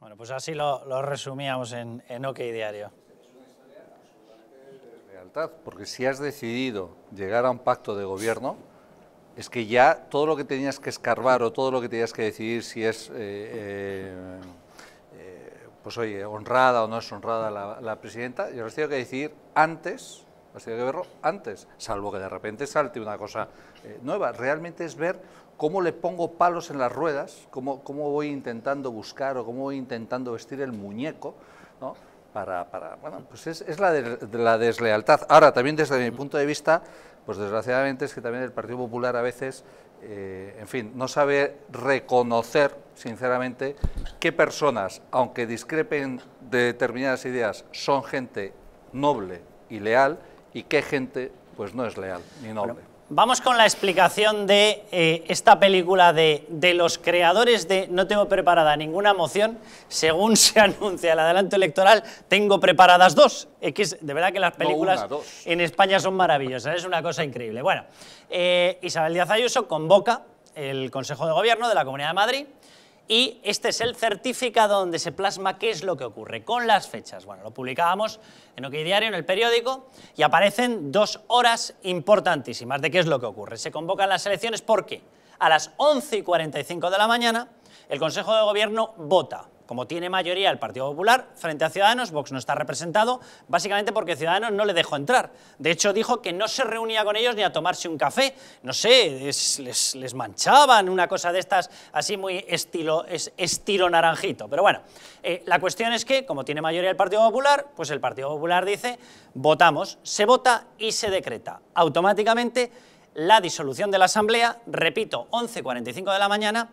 Bueno, pues así lo, resumíamos en, OK Diario. Realidad, porque si has decidido llegar a un pacto de gobierno, es que ya todo lo que tenías que escarbar o todo lo que tenías que decidir si es, eh, eh, eh, pues oye, honrada o no es honrada la, presidenta, yo lo tengo que decir antes antes, salvo que de repente salte una cosa eh, nueva. Realmente es ver cómo le pongo palos en las ruedas, cómo, cómo voy intentando buscar o cómo voy intentando vestir el muñeco, Para, bueno, pues es, la, la deslealtad. Ahora, también desde mi punto de vista, pues desgraciadamente es que también el Partido Popular a veces, eh, en fin, no sabe reconocer, sinceramente, qué personas, aunque discrepen de determinadas ideas, son gente noble y leal, y qué gente pues no es leal ni noble. vamos con la explicación de eh, esta película de, de, los creadores de No tengo preparada ninguna moción, según se anuncia el adelanto electoral, tengo preparadas dos. Es de verdad que las películas en España son maravillosas, es una cosa increíble. Bueno, eh, Isabel Díaz Ayuso convoca el Consejo de Gobierno de la Comunidad de Madrid y este es el certificado donde se plasma qué es lo que ocurre con las fechas. Bueno, lo publicábamos en OK Diario, en el periódico, y aparecen dos horas importantísimas de qué es lo que ocurre. Se convocan las elecciones porque a las 11 y 45 de la mañana el Consejo de Gobierno vota como tiene mayoría el Partido Popular, frente a Ciudadanos, Vox no está representado, básicamente porque Ciudadanos no le dejó entrar. De hecho, dijo que no se reunía con ellos ni a tomarse un café. No sé, les, manchaban, una cosa de estas así muy estilo, estilo naranjito. Pero bueno, eh, la cuestión es que, como tiene mayoría el Partido Popular, pues el Partido Popular dice, votamos, se vota y se decreta automáticamente la disolución de la Asamblea, repito, 11.45 de la mañana,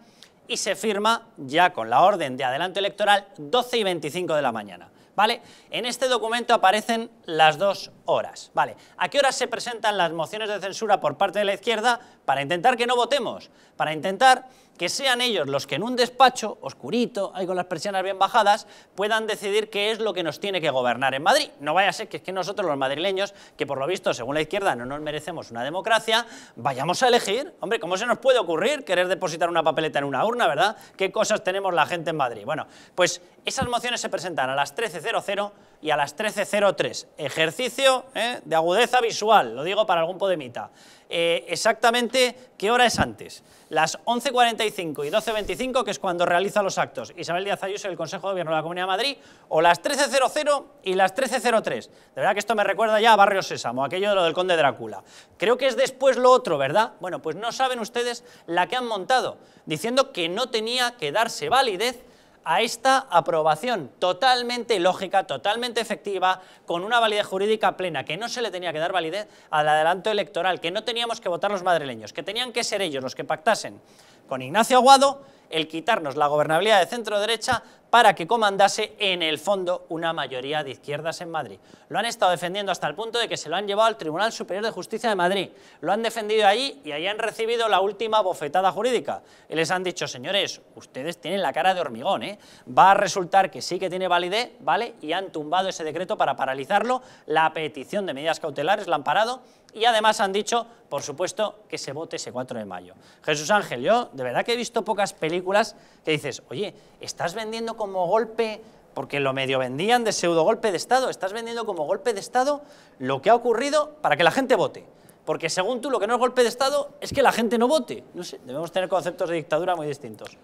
y se firma ya con la orden de adelanto electoral 12 y 25 de la mañana. ¿Vale? En este documento aparecen las dos horas, ¿vale? ¿A qué horas se presentan las mociones de censura por parte de la izquierda para intentar que no votemos? Para intentar que sean ellos los que en un despacho oscurito, ahí con las persianas bien bajadas, puedan decidir qué es lo que nos tiene que gobernar en Madrid. No vaya a ser que es que nosotros los madrileños, que por lo visto según la izquierda no nos merecemos una democracia, vayamos a elegir. Hombre, ¿cómo se nos puede ocurrir querer depositar una papeleta en una urna, verdad? ¿Qué cosas tenemos la gente en Madrid? Bueno, pues esas mociones se presentan a las 13.00 y a las 13.03. Ejercicio ¿eh? de agudeza visual, lo digo para algún podemita. Eh, exactamente, ¿qué hora es antes? Las 11.45 y y 12.25, que es cuando realiza los actos Isabel Díaz Ayuso y el Consejo de Gobierno de la Comunidad de Madrid, o las 13.00 y las 13.03. De verdad que esto me recuerda ya a Barrio Sésamo, aquello de lo del Conde Drácula. Creo que es después lo otro, ¿verdad? Bueno, pues no saben ustedes la que han montado, diciendo que no tenía que darse validez a esta aprobación totalmente lógica, totalmente efectiva, con una validez jurídica plena, que no se le tenía que dar validez al adelanto electoral, que no teníamos que votar los madrileños, que tenían que ser ellos los que pactasen con Ignacio Aguado el quitarnos la gobernabilidad de centro-derecha para que comandase en el fondo una mayoría de izquierdas en Madrid. Lo han estado defendiendo hasta el punto de que se lo han llevado al Tribunal Superior de Justicia de Madrid. Lo han defendido allí y ahí han recibido la última bofetada jurídica. Y les han dicho, señores, ustedes tienen la cara de hormigón, ¿eh? Va a resultar que sí que tiene validez, ¿vale? Y han tumbado ese decreto para paralizarlo. La petición de medidas cautelares la han parado y además han dicho, por supuesto, que se vote ese 4 de mayo. Jesús Ángel, yo de verdad que he visto pocas películas que dices, oye, estás vendiendo como golpe, porque lo medio vendían de pseudo golpe de Estado, estás vendiendo como golpe de Estado lo que ha ocurrido para que la gente vote. Porque según tú, lo que no es golpe de Estado es que la gente no vote. No sé, debemos tener conceptos de dictadura muy distintos.